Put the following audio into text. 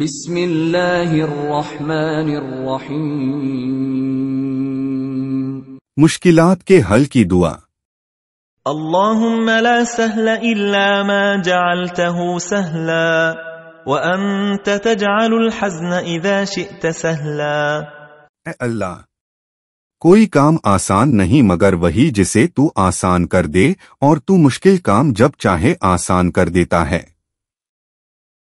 بسم اللہ الرحمن الرحیم مشکلات کے حل کی دعا اللہم لا سہل الا ما جعلته سہلا وانت تجعل الحزن اذا شئت سہلا اے اللہ کوئی کام آسان نہیں مگر وہی جسے تو آسان کر دے اور تو مشکل کام جب چاہے آسان کر دیتا ہے